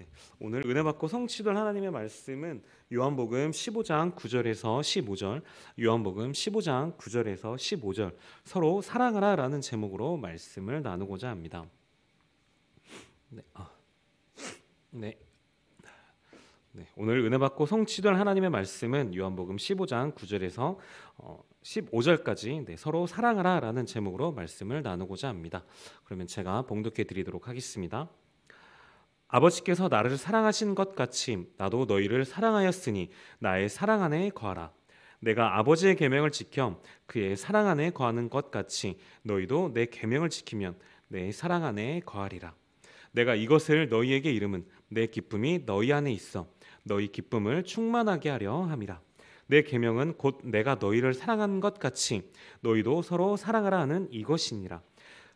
네. 오늘 은혜 받고 성취될 하나님의 말씀은 요한복음 15장 9절에서 15절, 요한복음 15장 9절에서 15절 서로 사랑하라라는 제목으로 말씀을 나누고자 합니다. 네. 아. 네. 네, 오늘 은혜 받고 성취될 하나님의 말씀은 요한복음 15장 9절에서 15절까지 어, 네, 서로 사랑하라라는 제목으로 말씀을 나누고자 합니다. 그러면 제가 봉독해 드리도록 하겠습니다. 아버지께서 나를 사랑하신 것 같이 나도 너희를 사랑하였으니 나의 사랑 안에 거하라. 내가 아버지의 계명을 지켜 그의 사랑 안에 거하는 것 같이 너희도 내 계명을 지키면 내 사랑 안에 거하리라. 내가 이것을 너희에게 이름은 내 기쁨이 너희 안에 있어 너희 기쁨을 충만하게 하려 함이라. 내 계명은 곧 내가 너희를 사랑한 것 같이 너희도 서로 사랑하라 하는 이것이니라.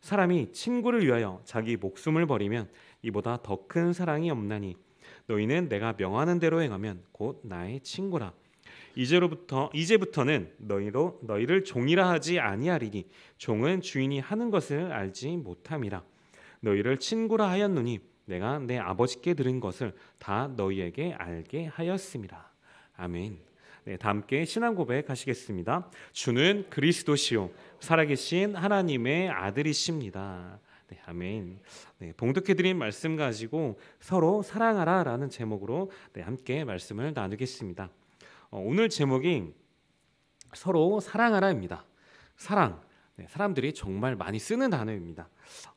사람이 친구를 위하여 자기 목숨을 버리면 이보다 더 큰 사랑이 없나니 너희는 내가 명하는 대로 행하면 곧 나의 친구라 이제로부터 이제부터는 너희로 너희를 종이라 하지 아니하리니 종은 주인이 하는 것을 알지 못함이라 너희를 친구라 하였느니 내가 내 아버지께 들은 것을 다 너희에게 알게 하였음이라 아멘. 네, 다 함께 신앙 고백하시겠습니다. 주는 그리스도시요 살아계신 하나님의 아들이십니다. 네, 아멘. 네, 봉독해드린 말씀 가지고 서로 사랑하라라는 제목으로 네, 함께 말씀을 나누겠습니다. 어, 오늘 제목이 서로 사랑하라입니다. 사랑. 네, 사람들이 정말 많이 쓰는 단어입니다.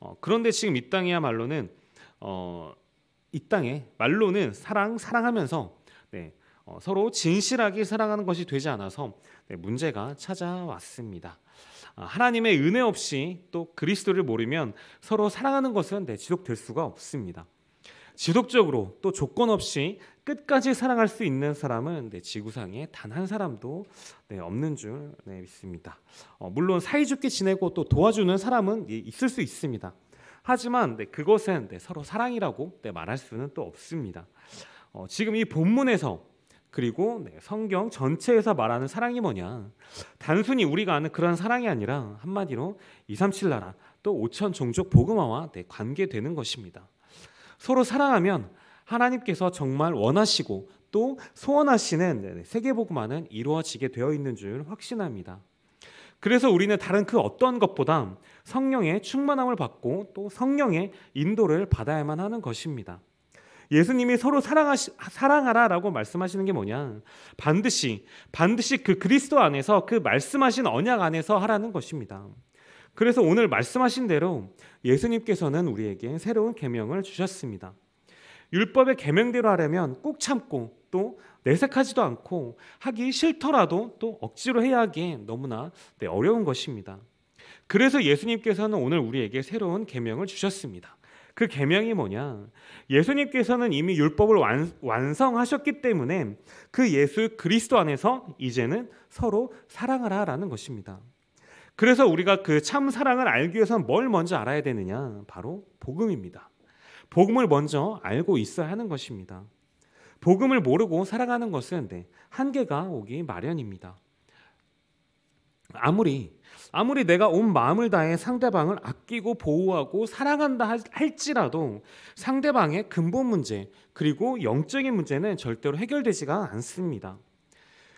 어, 그런데 지금 이 땅이야말로는 어, 이 땅에 말로는 사랑 사랑하면서 네, 어, 서로 진실하게 사랑하는 것이 되지 않아서 네, 문제가 찾아왔습니다. 아, 하나님의 은혜 없이 또 그리스도를 모르면 서로 사랑하는 것은 네, 지속될 수가 없습니다. 지속적으로 또 조건 없이 끝까지 사랑할 수 있는 사람은 네, 지구상에 단 한 사람도 네, 없는 줄 네, 믿습니다. 어, 물론 사이좋게 지내고 또 도와주는 사람은 있을 수 있습니다. 하지만 네, 그것은 네, 서로 사랑이라고 네, 말할 수는 또 없습니다. 어, 지금 이 본문에서 그리고 네, 성경 전체에서 말하는 사랑이 뭐냐? 단순히 우리가 아는 그런 사랑이 아니라 한마디로 237 나라 또 5천 종족 복음화와 네, 관계되는 것입니다. 서로 사랑하면 하나님께서 정말 원하시고 또 소원하시는 네, 네, 세계 복음화는 이루어지게 되어 있는 줄 확신합니다. 그래서 우리는 다른 그 어떤 것보다 성령의 충만함을 받고 또 성령의 인도를 받아야만 하는 것입니다. 예수님이 서로 사랑하시, 사랑하라라고 말씀하시는 게 뭐냐? 반드시 반드시 그 그리스도 안에서 그 말씀하신 언약 안에서 하라는 것입니다. 그래서 오늘 말씀하신 대로 예수님께서는 우리에게 새로운 계명을 주셨습니다. 율법의 계명대로 하려면 꼭 참고 또 내색하지도 않고 하기 싫더라도 또 억지로 해야 하기엔 너무나 네, 어려운 것입니다. 그래서 예수님께서는 오늘 우리에게 새로운 계명을 주셨습니다. 그 계명이 뭐냐? 예수님께서는 이미 율법을 완, 완성하셨기 때문에 그 예수 그리스도 안에서 이제는 서로 사랑하라라는 것입니다. 그래서 우리가 그 참 사랑을 알기 위해서는 뭘 먼저 알아야 되느냐? 바로 복음입니다. 복음을 먼저 알고 있어야 하는 것입니다. 복음을 모르고 사랑하는 것은 네, 한계가 오기 마련입니다. 아무리 아무리 내가 온 마음을 다해 상대방을 아끼고 보호하고 사랑한다 할지라도 상대방의 근본 문제 그리고 영적인 문제는 절대로 해결되지가 않습니다.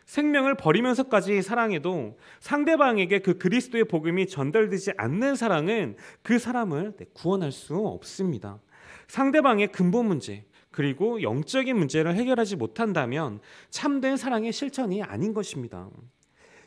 생명을 버리면서까지 사랑해도 상대방에게 그 그리스도의 복음이 전달되지 않는 사랑은 그 사람을 네, 구원할 수 없습니다. 상대방의 근본 문제 그리고 영적인 문제를 해결하지 못한다면 참된 사랑의 실천이 아닌 것입니다.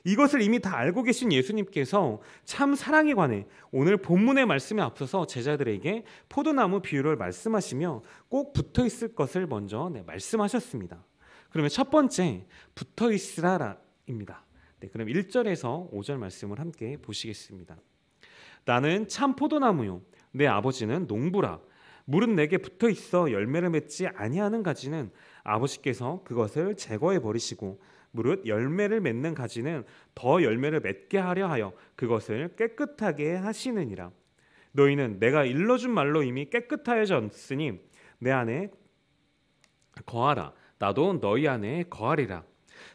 이것을 이미 다 알고 계신 예수님께서 참 사랑에 관해 오늘 본문의 말씀에 앞서서 제자들에게 포도나무 비유를 말씀하시며 꼭 붙어 있을 것을 먼저 네, 말씀하셨습니다. 그러면 첫 번째 붙어 있으라입니다. 네, 그럼 1절에서 5절 말씀을 함께 보시겠습니다. 나는 참 포도나무요 내 아버지는 농부라 물은 내게 붙어 있어 열매를 맺지 아니하는 가지는 아버지께서 그것을 제거해 버리시고 무릇 열매를 맺는 가지는 더 열매를 맺게 하려 하여 그것을 깨끗하게 하시느니라. 너희는 내가 일러준 말로 이미 깨끗하여졌으니 내 안에 거하라. 나도 너희 안에 거하리라.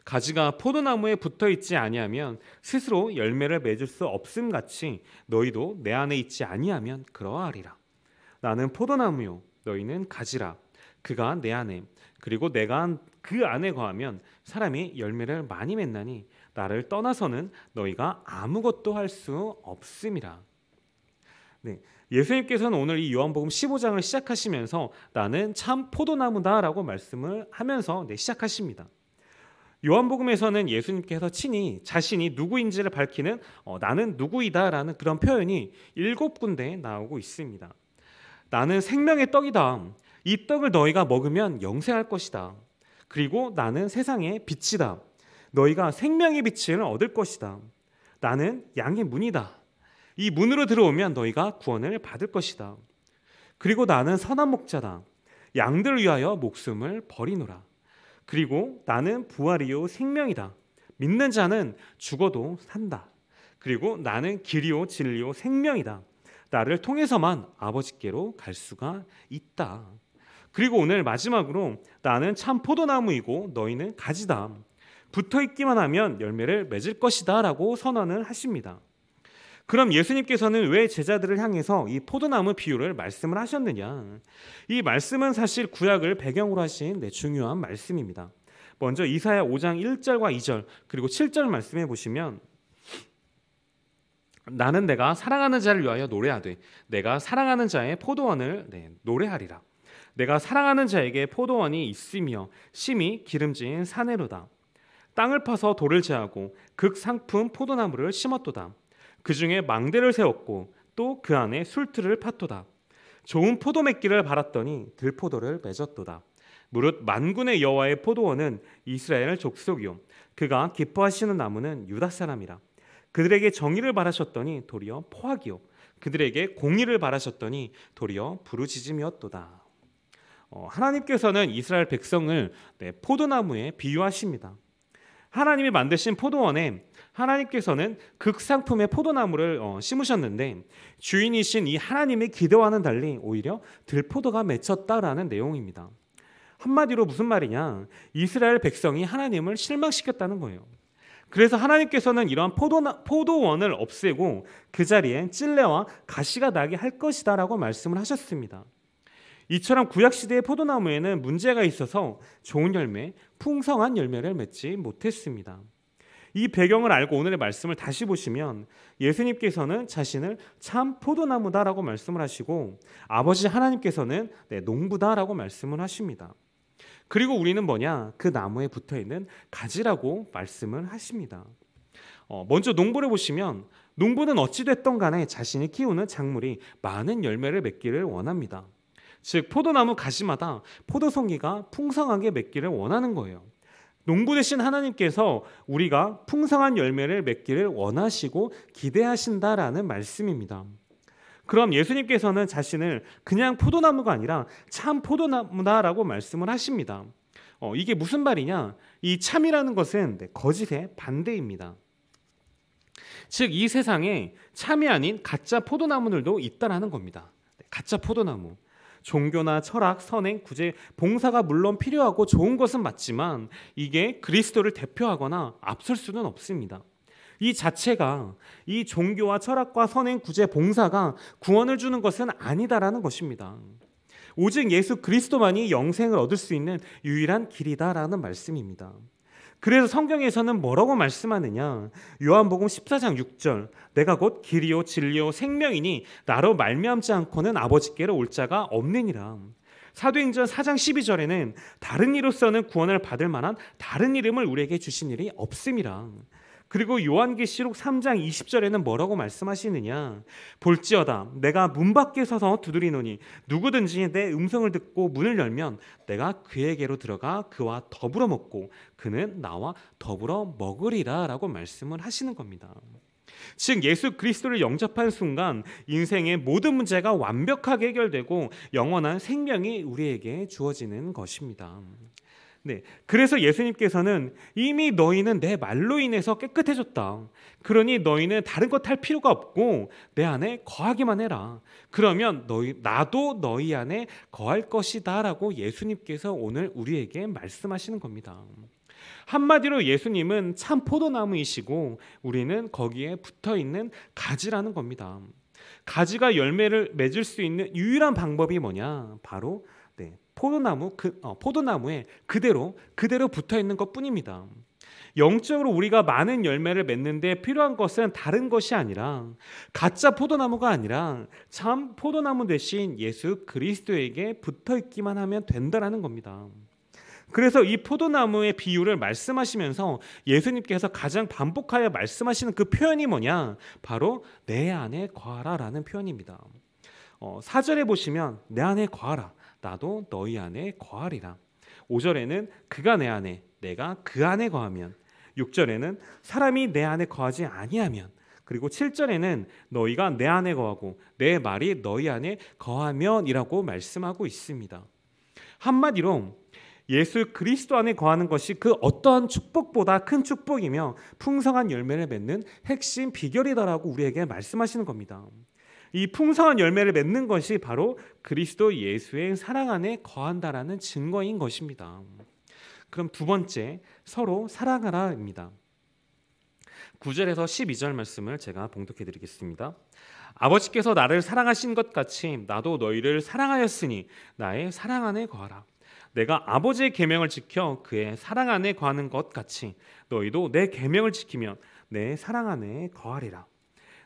가지가 포도나무에 붙어 있지 아니하면 스스로 열매를 맺을 수 없음 같이 너희도 내 안에 있지 아니하면 그러하리라. 나는 포도나무요 너희는 가지라. 그가 내 안에 그리고 내가 한그 안에 거하면 사람이 열매를 많이 맺나니 나를 떠나서는 너희가 아무것도 할 수 없음이라. 네. 예수님께서는 오늘 이 요한복음 15장을 시작하시면서 나는 참 포도나무다라고 말씀을 하면서 네, 시작하십니다. 요한복음에서는 예수님께서 친히 자신이 누구인지를 밝히는 어, 나는 누구이다라는 그런 표현이 일곱 군데 나오고 있습니다. 나는 생명의 떡이다. 이 떡을 너희가 먹으면 영생할 것이다. 그리고 나는 세상의 빛이다. 너희가 생명의 빛을 얻을 것이다. 나는 양의 문이다. 이 문으로 들어오면 너희가 구원을 받을 것이다. 그리고 나는 선한 목자다. 양들을 위하여 목숨을 버리노라. 그리고 나는 부활이요 생명이다. 믿는 자는 죽어도 산다. 그리고 나는 길이요 진리요 생명이다. 나를 통해서만 아버지께로 갈 수가 있다. 그리고 오늘 마지막으로 나는 참 포도나무이고 너희는 가지다. 붙어 있기만 하면 열매를 맺을 것이다라고 선언을 하십니다. 그럼 예수님께서는 왜 제자들을 향해서 이 포도나무 비유를 말씀을 하셨느냐? 이 말씀은 사실 구약을 배경으로 하신 네 중요한 말씀입니다. 먼저 이사야 5장 1절과 2절 그리고 7절 말씀해 보시면 나는 내가 사랑하는 자를 위하여 노래하되 내가 사랑하는 자의 포도원을 네, 노래하리라. 내가 사랑하는 자에게 포도원이 있으며 심히 기름진 사내로다. 땅을 파서 돌을 제하고 극상품 포도나무를 심었도다. 그 중에 망대를 세웠고 또 그 안에 술틀을 팠도다. 좋은 포도 맺기를 바랐더니 들포도를 맺었도다. 무릇 만군의 여호와의 포도원은 이스라엘 족속이요 그가 기뻐하시는 나무는 유다 사람이라. 그들에게 정의를 바라셨더니 도리어 포악이요 그들에게 공의를 바라셨더니 도리어 부르짖음이었도다. 어, 하나님께서는 이스라엘 백성을 네, 포도나무에 비유하십니다. 하나님이 만드신 포도원에 하나님께서는 극상품의 포도나무를 어, 심으셨는데 주인이신 이 하나님의 기대와는 달리 오히려 들포도가 맺혔다라는 내용입니다. 한마디로 무슨 말이냐? 이스라엘 백성이 하나님을 실망시켰다는 거예요. 그래서 하나님께서는 이러한 포도나, 포도원을 없애고 그 자리에 찔레와 가시가 나게 할 것이다라고 말씀을 하셨습니다. 이처럼 구약 시대의 포도나무에는 문제가 있어서 좋은 열매, 풍성한 열매를 맺지 못했습니다. 이 배경을 알고 오늘의 말씀을 다시 보시면 예수님께서는 자신을 참 포도나무다라고 말씀을 하시고 아버지 하나님께서는 네, 농부다라고 말씀을 하십니다. 그리고 우리는 뭐냐? 그 나무에 붙어 있는 가지라고 말씀을 하십니다. 어, 먼저 농부를 보시면 농부는 어찌됐던 간에 자신이 키우는 작물이 많은 열매를 맺기를 원합니다. 즉 포도나무 가시마다 포도송이가 풍성하게 맺기를 원하는 거예요. 농부 대신 하나님께서 우리가 풍성한 열매를 맺기를 원하시고 기대하신다라는 말씀입니다. 그럼 예수님께서는 자신을 그냥 포도나무가 아니라 참 포도나무다라고 말씀을 하십니다. 어, 이게 무슨 말이냐? 이 참이라는 것은 네, 거짓의 반대입니다. 즉 이 세상에 참이 아닌 가짜 포도나무들도 있다라는 겁니다. 네, 가짜 포도나무. 종교나 철학, 선행, 구제, 봉사가 물론 필요하고 좋은 것은 맞지만 이게 그리스도를 대표하거나 앞설 수는 없습니다. 이 자체가 이 종교와 철학과 선행, 구제, 봉사가 구원을 주는 것은 아니다라는 것입니다. 오직 예수 그리스도만이 영생을 얻을 수 있는 유일한 길이다라는 말씀입니다. 그래서 성경에서는 뭐라고 말씀하느냐? 요한복음 14장 6절 내가 곧 길이요 진리요 생명이니 나로 말미암지 않고는 아버지께로 올 자가 없느니라. 사도행전 4장 12절에는 다른 이로서는 구원을 받을 만한 다른 이름을 우리에게 주신 일이 없음이라. 그리고 요한계시록 3장 20절에는 뭐라고 말씀하시느냐? 볼지어다 내가 문 밖에 서서 두드리노니 누구든지 내 음성을 듣고 문을 열면 내가 그에게로 들어가 그와 더불어 먹고 그는 나와 더불어 먹으리라라고 말씀을 하시는 겁니다. 즉 예수 그리스도를 영접한 순간 인생의 모든 문제가 완벽하게 해결되고 영원한 생명이 우리에게 주어지는 것입니다. 네. 그래서 예수님께서는 이미 너희는 내 말로 인해서 깨끗해졌다. 그러니 너희는 다른 것 할 필요가 없고 내 안에 거하기만 해라. 그러면 너희 나도 너희 안에 거할 것이다라고 예수님께서 오늘 우리에게 말씀하시는 겁니다. 한마디로 예수님은 참 포도나무이시고 우리는 거기에 붙어 있는 가지라는 겁니다. 가지가 열매를 맺을 수 있는 유일한 방법이 뭐냐? 바로 네, 포도나무 그 어, 포도나무에 그대로 그대로 붙어 있는 것뿐입니다. 영적으로 우리가 많은 열매를 맺는데 필요한 것은 다른 것이 아니라 가짜 포도나무가 아니라 참 포도나무 대신 예수 그리스도에게 붙어 있기만 하면 된다라는 겁니다. 그래서 이 포도나무의 비유를 말씀하시면서 예수님께서 가장 반복하여 말씀하시는 그 표현이 뭐냐? 바로 내 안에 과하라라는 표현입니다. 어, 4절에 보시면 내 안에 과하라 나도 너희 안에 거하리라. 5절에는 그가 내 안에 내가 그 안에 거하면 6절에는 사람이 내 안에 거하지 아니하면 그리고 7절에는 너희가 내 안에 거하고 내 말이 너희 안에 거하면이라고 말씀하고 있습니다. 한마디로 예수 그리스도 안에 거하는 것이 그 어떠한 축복보다 큰 축복이며 풍성한 열매를 맺는 핵심 비결이다라고 우리에게 말씀하시는 겁니다. 이 풍성한 열매를 맺는 것이 바로 그리스도 예수의 사랑 안에 거한다라는 증거인 것입니다. 그럼 두 번째 서로 사랑하라입니다. 9절에서 12절 말씀을 제가 봉독해 드리겠습니다. 아버지께서 나를 사랑하신 것 같이 나도 너희를 사랑하였으니 나의 사랑 안에 거하라. 내가 아버지의 계명을 지켜 그의 사랑 안에 거하는 것 같이 너희도 내 계명을 지키면 내 사랑 안에 거하리라.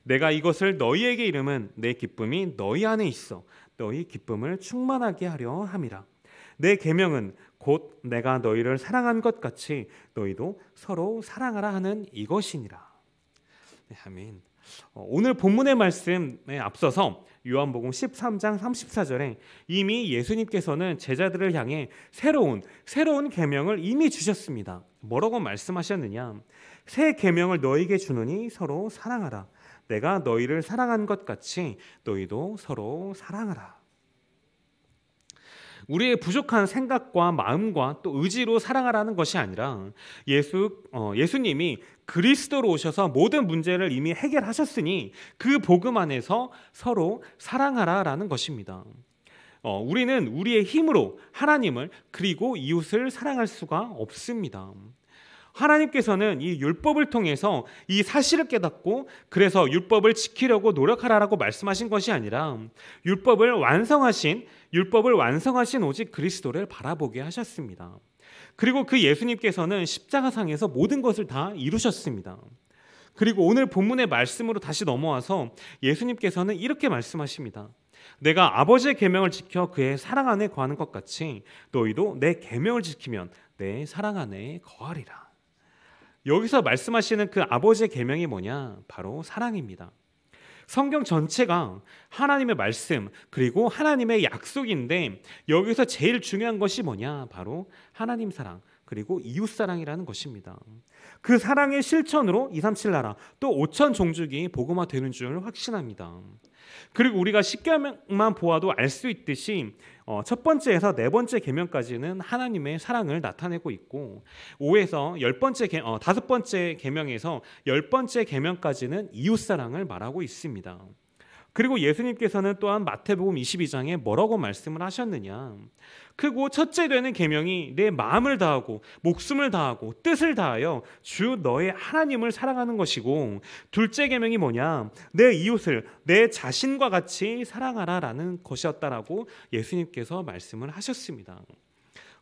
내가 이것을 너희에게 이름은 내 기쁨이 너희 안에 있어 너희 기쁨을 충만하게 하려 함이라. 내 계명은 곧 내가 너희를 사랑한 것 같이 너희도 서로 사랑하라 하는 이것이니라. 네, 아멘. 어, 오늘 본문의 말씀에 앞서서 요한복음 13장 34절에 이미 예수님께서는 제자들을 향해 새로운 새로운 계명을 이미 주셨습니다. 뭐라고 말씀하셨느냐? 새 계명을 너에게 희 주노니 서로 사랑하라. 내가 너희를 사랑한 것 같이 너희도 서로 사랑하라. 우리의 부족한 생각과 마음과 또 의지로 사랑하라는 것이 아니라 예수 어, 예수님이 그리스도로 오셔서 모든 문제를 이미 해결하셨으니 그 복음 안에서 서로 사랑하라라는 것입니다. 어, 우리는 우리의 힘으로 하나님을 그리고 이웃을 사랑할 수가 없습니다. 하나님께서는 이 율법을 통해서 이 사실을 깨닫고 그래서 율법을 지키려고 노력하라라고 말씀하신 것이 아니라 율법을 완성하신 율법을 완성하신 오직 그리스도를 바라보게 하셨습니다. 그리고 그 예수님께서는 십자가상에서 모든 것을 다 이루셨습니다. 그리고 오늘 본문의 말씀으로 다시 넘어와서 예수님께서는 이렇게 말씀하십니다. 내가 아버지의 계명을 지켜 그의 사랑 안에 거하는 것 같이 너희도 내 계명을 지키면 내 사랑 안에 거하리라. 여기서 말씀하시는 그 아버지의 계명이 뭐냐? 바로 사랑입니다. 성경 전체가 하나님의 말씀 그리고 하나님의 약속인데 여기서 제일 중요한 것이 뭐냐? 바로 하나님 사랑 그리고 이웃 사랑이라는 것입니다. 그 사랑의 실천으로 237 나라 또 5천 종족이 복음화 되는 줄 확신합니다. 그리고 우리가 십계명만 보아도 알 수 있듯이 어, 첫 번째에서 네 번째 계명까지는 하나님의 사랑을 나타내고 있고 5에서 열 번째 어, 다섯 번째 계명에서 열 번째 계명까지는 이웃 사랑을 말하고 있습니다. 그리고 예수님께서는 또한 마태복음 22장에 뭐라고 말씀을 하셨느냐? 크고 첫째 되는 계명이 내 마음을 다하고 목숨을 다하고 뜻을 다하여 주 너의 하나님을 사랑하는 것이고 둘째 계명이 뭐냐? 내 이웃을 내 자신과 같이 사랑하라라는 것이었다라고 예수님께서 말씀을 하셨습니다.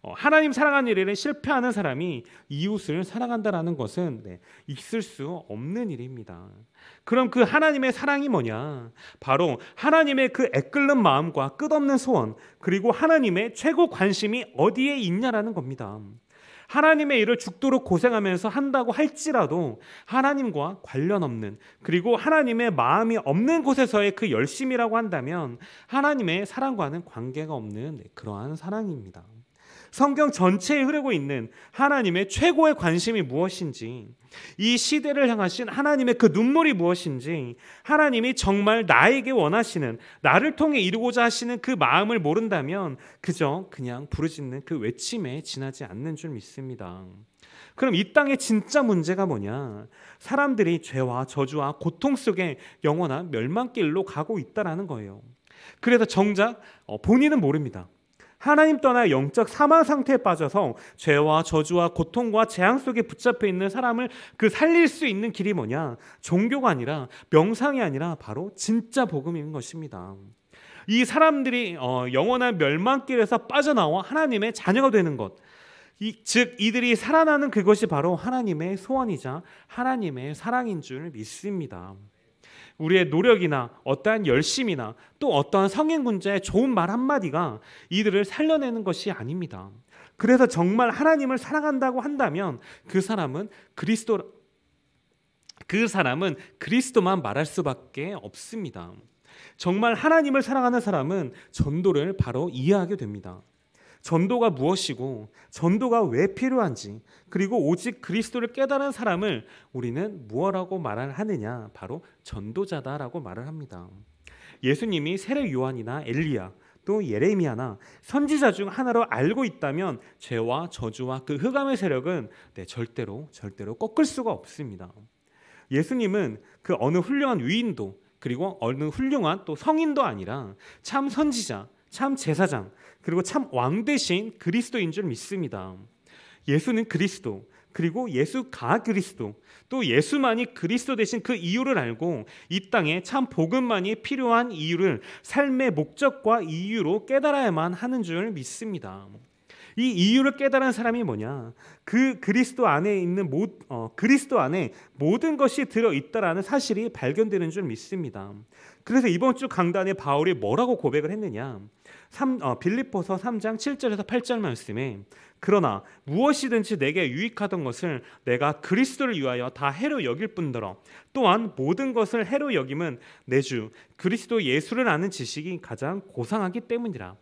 어, 하나님 사랑하는 일에는 실패하는 사람이 이웃을 사랑한다라는 것은 네, 있을 수 없는 일입니다. 그럼 그 하나님의 사랑이 뭐냐? 바로 하나님의 그 애끓는 마음과 끝없는 소원 그리고 하나님의 최고 관심이 어디에 있냐라는 겁니다. 하나님의 일을 죽도록 고생하면서 한다고 할지라도 하나님과 관련 없는 그리고 하나님의 마음이 없는 곳에서의 그 열심이라고 한다면 하나님의 사랑과는 관계가 없는 네, 그러한 사랑입니다. 성경 전체에 흐르고 있는 하나님의 최고의 관심이 무엇인지, 이 시대를 향하신 하나님의 그 눈물이 무엇인지, 하나님이 정말 나에게 원하시는, 나를 통해 이루고자 하시는 그 마음을 모른다면 그저 그냥 부르짖는 그 외침에 지나지 않는 줄 믿습니다. 그럼 이 땅의 진짜 문제가 뭐냐? 사람들이 죄와 저주와 고통 속에 영원한 멸망길로 가고 있다라는 거예요. 그래서 정작 어, 본인은 모릅니다. 하나님 떠나 영적 사망 상태에 빠져서 죄와 저주와 고통과 재앙 속에 붙잡혀 있는 사람을 그 살릴 수 있는 길이 뭐냐? 종교가 아니라 명상이 아니라 바로 진짜 복음인 것입니다. 이 사람들이 어, 영원한 멸망길에서 빠져나와 하나님의 자녀가 되는 것. 이, 즉 이들이 살아나는 그것이 바로 하나님의 소원이자 하나님의 사랑인 줄 믿습니다. 우리의 노력이나 어떠한 열심이나 또 어떠한 성인 군자의 좋은 말 한마디가 이들을 살려내는 것이 아닙니다. 그래서 정말 하나님을 사랑한다고 한다면 그 사람은 그리스도 그 사람은 그리스도만 말할 수밖에 없습니다. 정말 하나님을 사랑하는 사람은 전도를 바로 이해하게 됩니다. 전도가 무엇이고 전도가 왜 필요한지 그리고 오직 그리스도를 깨달은 사람을 우리는 무엇라고 말을 하느냐 바로 전도자다라고 말을 합니다. 예수님이 세례 요한이나 엘리야 또 예레미야나 선지자 중 하나로 알고 있다면 죄와 저주와 그 흑암의 세력은 네, 절대로 절대로 꺾을 수가 없습니다. 예수님은 그 어느 훌륭한 위인도 그리고 어느 훌륭한 또 성인도 아니라 참 선지자, 참 제사장, 그리고 참 왕 대신 그리스도인 줄 믿습니다. 예수는 그리스도, 그리고 예수가 그리스도, 또 예수만이 그리스도 대신 그 이유를 알고 이 땅에 참 복음만이 필요한 이유를 삶의 목적과 이유로 깨달아야만 하는 줄 믿습니다. 이 이유를 깨달은 사람이 뭐냐? 그 그리스도 안에 있는 모, 어, 그리스도 안에 모든 것이 들어 있다라는 사실이 발견되는 줄 믿습니다. 그래서 이번 주 강단에 바울이 뭐라고 고백을 했느냐? 3, 어, 빌립보서 3장 7절에서 8절 말씀에 그러나 무엇이든지 내게 유익하던 것을 내가 그리스도를 위하여 다 해로 여길 뿐더러 또한 모든 것을 해로 여김은 내 주 그리스도 예수를 아는 지식이 가장 고상하기 때문이라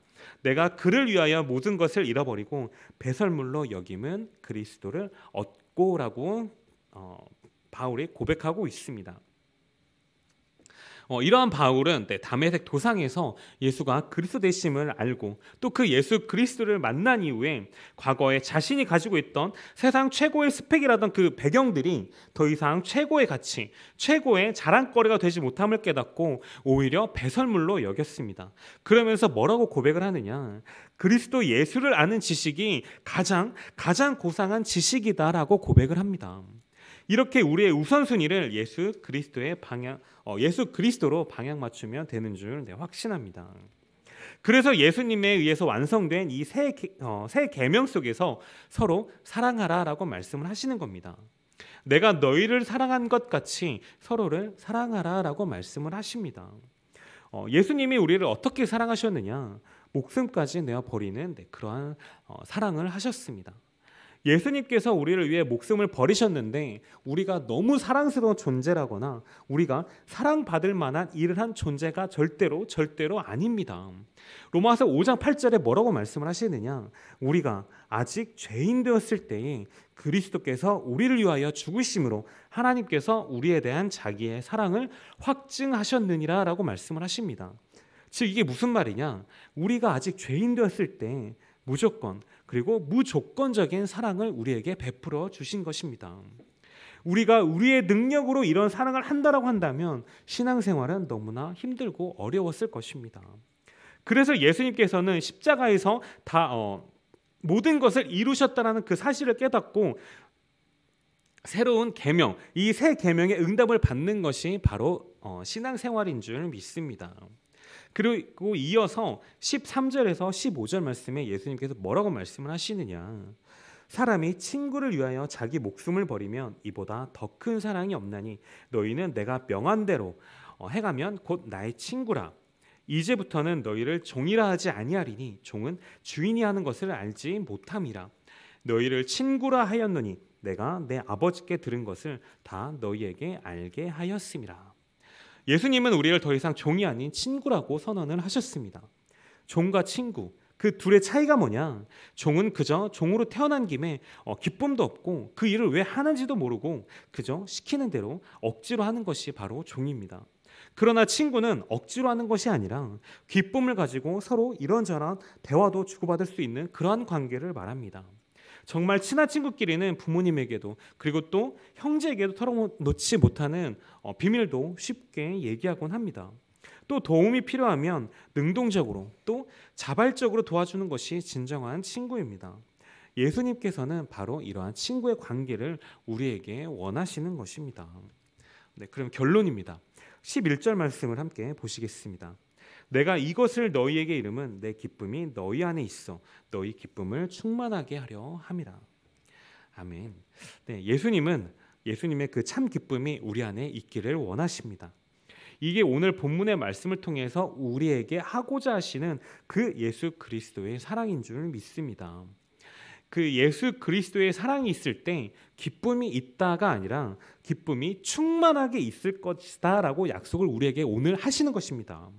내가 그를 위하여 모든 것을 잃어버리고 배설물로 여김은 그리스도를 얻고라고 어, 바울이 고백하고 있습니다. 어, 이러한 바울은 네, 담에색 도상에서 예수가 그리스도이심을 알고 또 그 예수 그리스도를 만난 이후에 과거에 자신이 가지고 있던 세상 최고의 스펙이라던 그 배경들이 더 이상 최고의 가치, 최고의 자랑거리가 되지 못함을 깨닫고 오히려 배설물로 여겼습니다. 그러면서 뭐라고 고백을 하느냐? 그리스도 예수를 아는 지식이 가장 가장 고상한 지식이다라고 고백을 합니다. 이렇게 우리의 우선순위를 예수 그리스도의 방향 어, 예수 그리스도로 방향 맞추면 되는 줄 네, 확신합니다. 그래서 예수님에 의해서 완성된 이새 어, 새 계명 속에서 서로 사랑하라라고 말씀을 하시는 겁니다. 내가 너희를 사랑한 것 같이 서로를 사랑하라라고 말씀을 하십니다. 어, 예수님이 우리를 어떻게 사랑하셨느냐? 목숨까지 내어 버리는 네, 그러한 어, 사랑을 하셨습니다. 예수님께서 우리를 위해 목숨을 버리셨는데 우리가 너무 사랑스러운 존재라거나 우리가 사랑받을 만한 일을 한 존재가 절대로 절대로 아닙니다. 로마서 5장 8절에 뭐라고 말씀을 하시느냐? 우리가 아직 죄인 되었을 때에 그리스도께서 우리를 위하여 죽으심으로 하나님께서 우리에 대한 자기의 사랑을 확증하셨느니라라고 말씀을 하십니다. 즉 이게 무슨 말이냐? 우리가 아직 죄인 되었을 때 무조건 그리고 무조건적인 사랑을 우리에게 베풀어 주신 것입니다. 우리가 우리의 능력으로 이런 사랑을 한다라고 한다면 신앙생활은 너무나 힘들고 어려웠을 것입니다. 그래서 예수님께서는 십자가에서 다 어, 모든 것을 이루셨다라는 그 사실을 깨닫고 새로운 계명 이새 계명의 응답을 받는 것이 바로 어, 신앙생활인 줄 믿습니다. 그리고 이어서 13절에서 15절 말씀에 예수님께서 뭐라고 말씀을 하시느냐. 사람이 친구를 위하여 자기 목숨을 버리면 이보다 더 큰 사랑이 없나니 너희는 내가 명한 대로 해가면 어, 곧 나의 친구라. 이제부터는 너희를 종이라 하지 아니하리니 종은 주인이 하는 것을 알지 못함이라. 너희를 친구라 하였느니 내가 내 아버지께 들은 것을 다 너희에게 알게 하였음이라. 예수님은 우리를 더 이상 종이 아닌 친구라고 선언을 하셨습니다. 종과 친구 그 둘의 차이가 뭐냐? 종은 그저 종으로 태어난 김에 어, 기쁨도 없고 그 일을 왜 하는지도 모르고 그저 시키는 대로 억지로 하는 것이 바로 종입니다. 그러나 친구는 억지로 하는 것이 아니라 기쁨을 가지고 서로 이런저런 대화도 주고받을 수 있는 그러한 관계를 말합니다. 정말 친한 친구끼리는 부모님에게도 그리고 또 형제에게도 털어놓지 못하는 어, 비밀도 쉽게 얘기하곤 합니다. 또 도움이 필요하면 능동적으로 또 자발적으로 도와주는 것이 진정한 친구입니다. 예수님께서는 바로 이러한 친구의 관계를 우리에게 원하시는 것입니다. 네, 그럼 결론입니다. 11절 말씀을 함께 보시겠습니다. 내가 이것을 너희에게 이름은 내 기쁨이 너희 안에 있어 너희 기쁨을 충만하게 하려 함이라. 아멘. 네, 예수님은 예수님의 그 참 기쁨이 우리 안에 있기를 원하십니다. 이게 오늘 본문의 말씀을 통해서 우리에게 하고자 하시는 그 예수 그리스도의 사랑인 줄 믿습니다. 그 예수 그리스도의 사랑이 있을 때 기쁨이 있다가 아니라 기쁨이 충만하게 있을 것이다라고 약속을 우리에게 오늘 하시는 것입니다.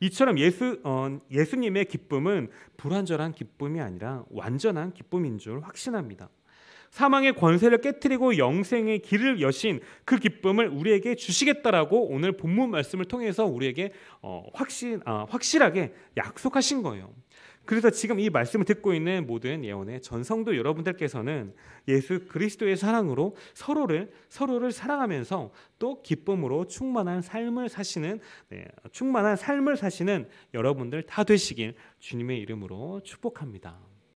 이처럼 예수 어, 예수님의 기쁨은 불완전한 기쁨이 아니라 완전한 기쁨인 줄 확신합니다. 사망의 권세를 깨뜨리고 영생의 길을 여신 그 기쁨을 우리에게 주시겠다라고 오늘 본문 말씀을 통해서 우리에게 어, 확신 아, 확실하게 약속하신 거예요. 그래서 지금 이 말씀을 듣고 있는 모든 예언의 전성도 여러분들께서는 예수 그리스도의 사랑으로 서로를 서로를 사랑하면서 또 기쁨으로 충만한 삶을 사시는 네, 충만한 삶을 사시는 여러분들 다 되시길 주님의 이름으로 축복합니다.